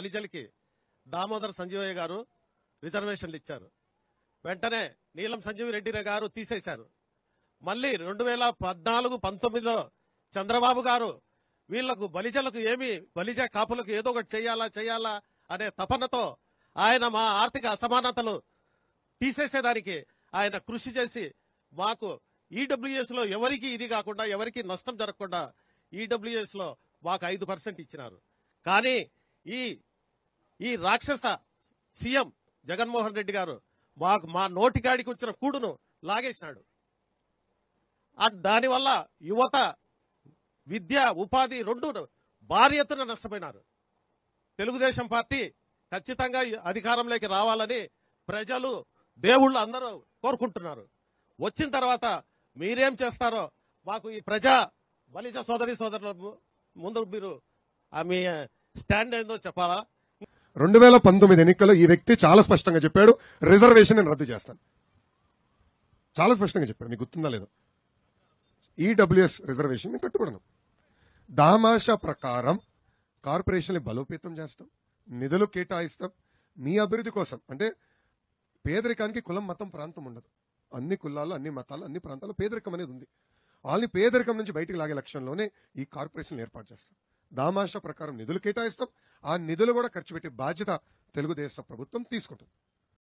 అలిజల్కి దామోదర్ సంజీవయ్య గారు రిజర్వేషన్లు ఇచ్చారు వెంటనే నీలం సంజీవ్ రెడ్డి గారు తీసేశారు మళ్ళీ రెండు వేల పద్నాలుగు పంతొమ్మిదిలో చంద్రబాబు గారు వీళ్లకు బలిజలకు ఏమి బలిజ కాపులకు ఏదో ఒకటి చేయాలా చేయాలా అనే తపనతో ఆయన మా ఆర్థిక అసమానతలు తీసేసేదానికి ఆయన కృషి చేసి మాకు ఈడబ్ల్యూఎస్లో ఎవరికి ఇది కాకుండా ఎవరికి నష్టం జరగకుండా ఈడబ్ల్యూఎస్లో మాకు ఐదు పర్సెంట్ ఇచ్చినారు కానీ ఈ ఈ రాక్షస సీఎం జగన్మోహన్ రెడ్డి గారు మాకు మా నోటికాడికి వచ్చిన కూడును లాగేసినాడు దానివల్ల యువత విద్య ఉపాధి రెండు భారీ ఎత్తున నష్టపోయినారు తెలుగుదేశం పార్టీ ఖచ్చితంగా అధికారంలోకి రావాలని ప్రజలు దేవుళ్ళు అందరూ కోరుకుంటున్నారు వచ్చిన తర్వాత మీరేం చేస్తారో మాకు ఈ ప్రజా బలిజ సోదరి సోదరుల ముందు మీరు మీ స్టాండ్ ఏందో చెప్పాలా రెండు వేల పంతొమ్మిది ఎన్నికల్లో ఈ వ్యక్తి చాలా స్పష్టంగా చెప్పాడు రిజర్వేషన్ నేను రద్దు చేస్తాను చాలా స్పష్టంగా చెప్పాడు మీకు గుర్తుందా లేదా ఈడబ్ల్యూఎస్ e రిజర్వేషన్ నేను కట్టుకోవడం దామాష ప్రకారం కార్పొరేషన్ని బలోపేతం చేస్తాం నిధులు కేటాయిస్తాం మీ అభివృద్ధి కోసం అంటే పేదరికానికి కులం మతం ప్రాంతం ఉండదు అన్ని కులాలు అన్ని మతాలు అన్ని ప్రాంతాలు పేదరికం అనేది ఉంది వాళ్ళని పేదరికం నుంచి బయటకు లాగే లక్ష్యంలోనే ఈ కార్పొరేషన్ ఏర్పాటు చేస్తాం దామాష ప్రకారం నిధులు కేటాయిస్తాం ఆ నిధులు కూడా ఖర్చు పెట్టే బాధ్యత తెలుగుదేశం ప్రభుత్వం తీసుకుంటుంది